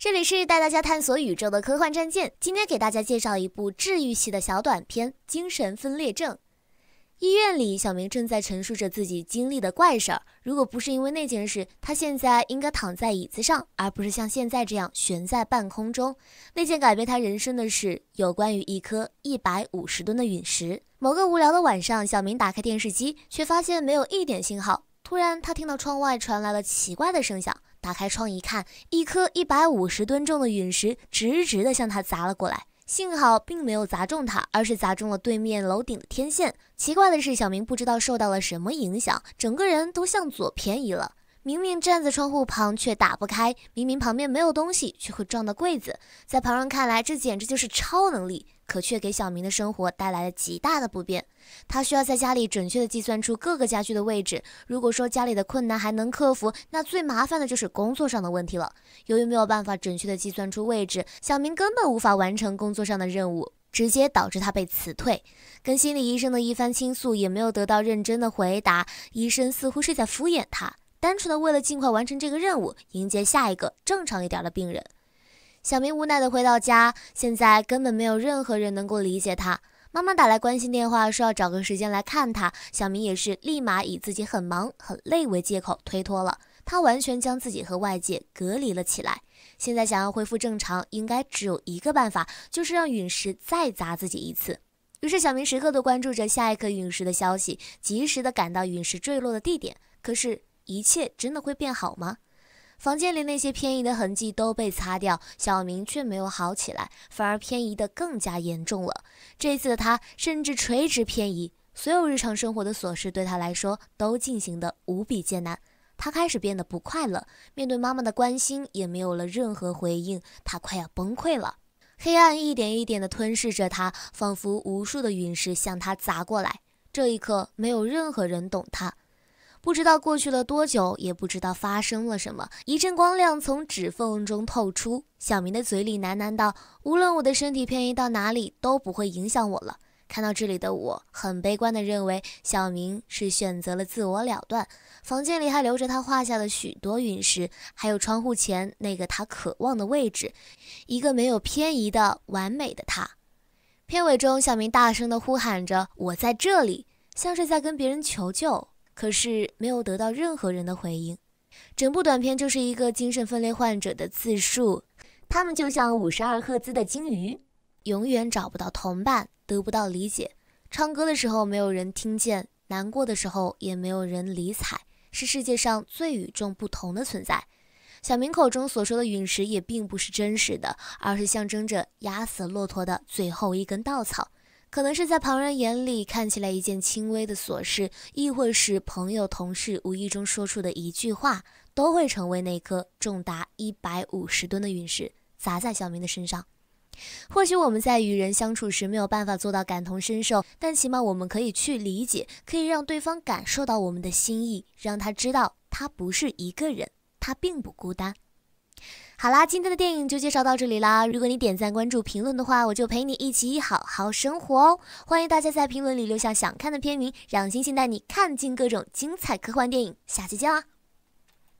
这里是带大家探索宇宙的科幻战舰。今天给大家介绍一部治愈系的小短片《精神分裂症》。医院里，小明正在陈述着自己经历的怪事儿。如果不是因为那件事，他现在应该躺在椅子上，而不是像现在这样悬在半空中。那件改变他人生的事，有关于一颗一百五十吨的陨石。某个无聊的晚上，小明打开电视机，却发现没有一点信号。突然，他听到窗外传来了奇怪的声响。打开窗一看，一颗一百五十吨重的陨石直直的向他砸了过来。幸好并没有砸中他，而是砸中了对面楼顶的天线。奇怪的是，小明不知道受到了什么影响，整个人都向左偏移了。明明站在窗户旁却打不开，明明旁边没有东西却会撞到柜子，在旁人看来这简直就是超能力，可却给小明的生活带来了极大的不便。他需要在家里准确的计算出各个家具的位置。如果说家里的困难还能克服，那最麻烦的就是工作上的问题了。由于没有办法准确的计算出位置，小明根本无法完成工作上的任务，直接导致他被辞退。跟心理医生的一番倾诉也没有得到认真的回答，医生似乎是在敷衍他。单纯的为了尽快完成这个任务，迎接下一个正常一点的病人，小明无奈的回到家。现在根本没有任何人能够理解他。妈妈打来关心电话，说要找个时间来看他。小明也是立马以自己很忙、很累为借口推脱了。他完全将自己和外界隔离了起来。现在想要恢复正常，应该只有一个办法，就是让陨石再砸自己一次。于是小明时刻都关注着下一颗陨石的消息，及时的赶到陨石坠落的地点。可是。一切真的会变好吗？房间里那些偏移的痕迹都被擦掉，小明却没有好起来，反而偏移得更加严重了。这一次的他甚至垂直偏移，所有日常生活的琐事对他来说都进行得无比艰难。他开始变得不快乐，面对妈妈的关心也没有了任何回应，他快要崩溃了。黑暗一点一点地吞噬着他，仿佛无数的陨石向他砸过来。这一刻，没有任何人懂他。不知道过去了多久，也不知道发生了什么。一阵光亮从指缝中透出，小明的嘴里喃喃道：“无论我的身体偏移到哪里，都不会影响我了。”看到这里的我很悲观地认为，小明是选择了自我了断。房间里还留着他画下的许多陨石，还有窗户前那个他渴望的位置，一个没有偏移的完美的他。片尾中小明大声地呼喊着：“我在这里！”像是在跟别人求救。可是没有得到任何人的回应，整部短片就是一个精神分裂患者的自述。他们就像五十二赫兹的鲸鱼，永远找不到同伴，得不到理解。唱歌的时候没有人听见，难过的时候也没有人理睬，是世界上最与众不同的存在。小明口中所说的陨石也并不是真实的，而是象征着压死骆驼的最后一根稻草。可能是在旁人眼里看起来一件轻微的琐事，亦或是朋友同事无意中说出的一句话，都会成为那颗重达一百五十吨的陨石砸在小明的身上。或许我们在与人相处时没有办法做到感同身受，但起码我们可以去理解，可以让对方感受到我们的心意，让他知道他不是一个人，他并不孤单。好啦，今天的电影就介绍到这里啦！如果你点赞、关注、评论的话，我就陪你一起好好生活哦。欢迎大家在评论里留下想看的片名，让星星带你看尽各种精彩科幻电影。下期见啦！